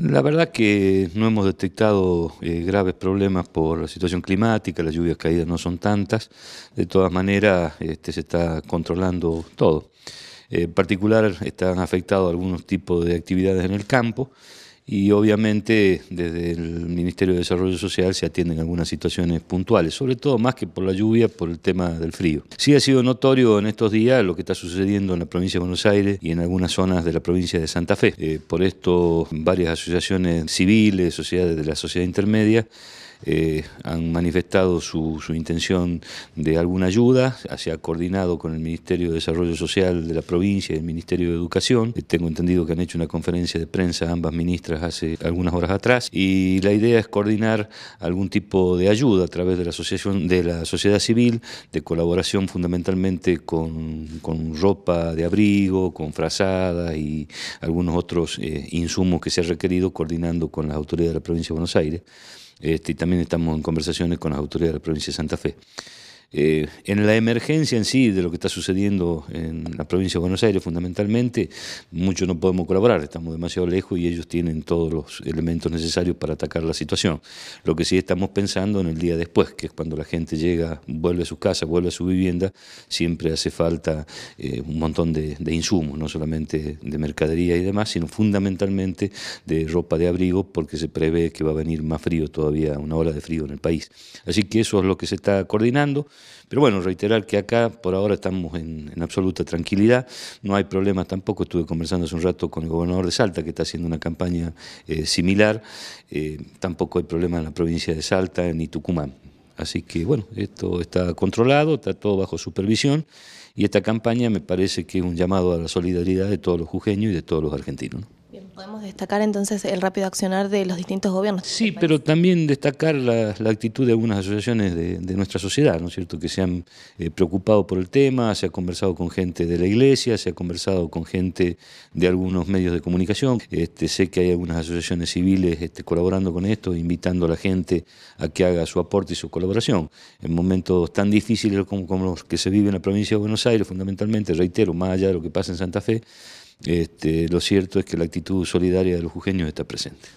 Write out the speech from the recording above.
La verdad que no hemos detectado eh, graves problemas por la situación climática, las lluvias caídas no son tantas, de todas maneras este, se está controlando todo. En particular están afectados algunos tipos de actividades en el campo, y obviamente desde el Ministerio de Desarrollo Social se atienden algunas situaciones puntuales, sobre todo más que por la lluvia, por el tema del frío. Sí ha sido notorio en estos días lo que está sucediendo en la provincia de Buenos Aires y en algunas zonas de la provincia de Santa Fe. Eh, por esto varias asociaciones civiles, sociedades de la sociedad intermedia, eh, han manifestado su, intención de alguna ayuda, se ha coordinado con el Ministerio de Desarrollo Social de la provincia y el Ministerio de Educación. Eh, tengo entendido que han hecho una conferencia de prensa ambas ministras hace algunas horas atrás y la idea es coordinar algún tipo de ayuda a través de la asociación de la sociedad civil, de colaboración fundamentalmente con, ropa de abrigo, con frazadas y algunos otros eh, insumos que se ha requerido coordinando con las autoridades de la provincia de Buenos Aires. Este, y también estamos en conversaciones con las autoridades de la provincia de Santa Fe. Eh, en la emergencia en sí de lo que está sucediendo en la provincia de Buenos Aires, fundamentalmente, muchos no podemos colaborar, estamos demasiado lejos y ellos tienen todos los elementos necesarios para atacar la situación. Lo que sí estamos pensando en el día después, que es cuando la gente llega, vuelve a su casa, vuelve a su vivienda, siempre hace falta eh, un montón de, de, insumos, no solamente de mercadería y demás, sino fundamentalmente de ropa de abrigo, porque se prevé que va a venir más frío todavía, una ola de frío en el país. Así que eso es lo que se está coordinando. Pero bueno, reiterar que acá por ahora estamos en, absoluta tranquilidad, no hay problemas tampoco. Estuve conversando hace un rato con el gobernador de Salta, que está haciendo una campaña eh, similar. Eh, tampoco hay problema en la provincia de Salta ni Tucumán. Así que bueno, esto está controlado, está todo bajo supervisión y esta campaña me parece que es un llamado a la solidaridad de todos los jujeños y de todos los argentinos. Podemos destacar entonces el rápido accionar de los distintos gobiernos. Sí, pero también destacar la, actitud de algunas asociaciones de, nuestra sociedad, ¿no es cierto?, que se han eh, preocupado por el tema, se ha conversado con gente de la iglesia, se ha conversado con gente de algunos medios de comunicación. Este, sé que hay algunas asociaciones civiles este, colaborando con esto, invitando a la gente a que haga su aporte y su colaboración. En momentos tan difíciles como, los que se vive en la provincia de Buenos Aires, fundamentalmente, reitero, más allá de lo que pasa en Santa Fe, este, lo cierto es que la actitud solidaria de los jujeños está presente.